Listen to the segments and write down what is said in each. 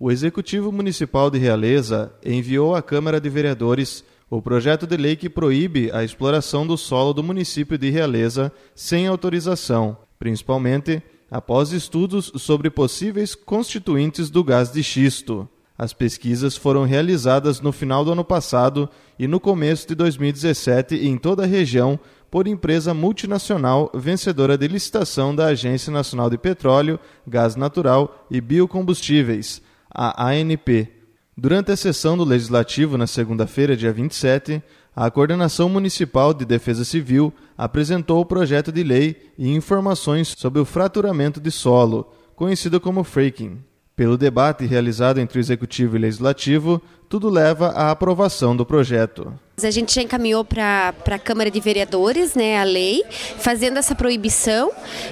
O Executivo Municipal de Realeza enviou à Câmara de Vereadores o projeto de lei que proíbe a exploração do solo do município de Realeza sem autorização, principalmente após estudos sobre possíveis constituintes do gás de xisto. As pesquisas foram realizadas no final do ano passado e no começo de 2017 em toda a região por empresa multinacional vencedora de licitação da Agência Nacional de Petróleo, Gás Natural e Biocombustíveis a ANP. Durante a sessão do Legislativo, na segunda-feira, dia 27, a Coordenação Municipal de Defesa Civil apresentou o projeto de lei e informações sobre o fraturamento de solo, conhecido como fracking. Pelo debate realizado entre o Executivo e o Legislativo, tudo leva à aprovação do projeto. A gente já encaminhou para a Câmara de Vereadores né, a lei, fazendo essa proibição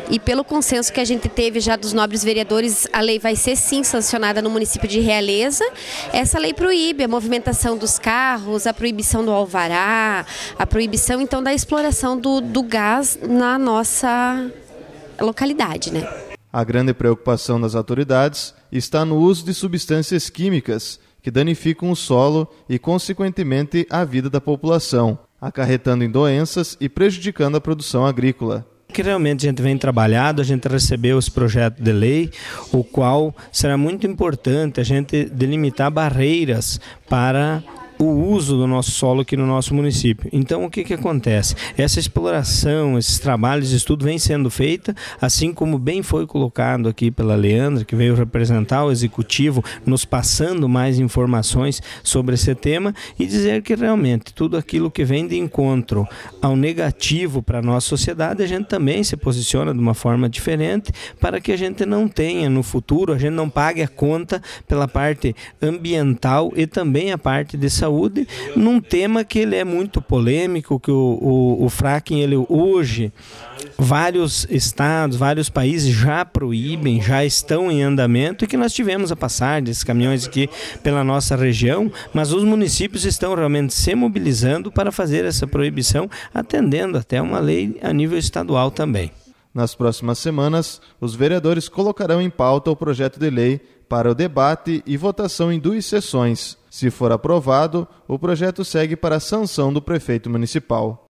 e pelo consenso que a gente teve já dos nobres vereadores, a lei vai ser sim sancionada no município de Realeza. Essa lei proíbe a movimentação dos carros, a proibição do alvará, a proibição então da exploração do, do gás na nossa localidade. Né? A grande preocupação das autoridades está no uso de substâncias químicas que danificam o solo e, consequentemente, a vida da população, acarretando em doenças e prejudicando a produção agrícola que realmente a gente vem trabalhado, a gente recebeu esse projeto de lei, o qual será muito importante a gente delimitar barreiras para o uso do nosso solo aqui no nosso município. Então, o que, que acontece? Essa exploração, esses trabalhos de estudo vem sendo feita, assim como bem foi colocado aqui pela Leandra, que veio representar o executivo, nos passando mais informações sobre esse tema e dizer que realmente tudo aquilo que vem de encontro ao negativo para a nossa sociedade, a gente também se posiciona de uma forma diferente para que a gente não tenha no futuro, a gente não pague a conta pela parte ambiental e também a parte de saúde saúde, num tema que ele é muito polêmico, que o, o, o fracking, ele hoje, vários estados, vários países já proíbem, já estão em andamento e que nós tivemos a passar desses caminhões aqui pela nossa região, mas os municípios estão realmente se mobilizando para fazer essa proibição, atendendo até uma lei a nível estadual também. Nas próximas semanas, os vereadores colocarão em pauta o projeto de lei para o debate e votação em duas sessões se for aprovado, o projeto segue para a sanção do prefeito municipal.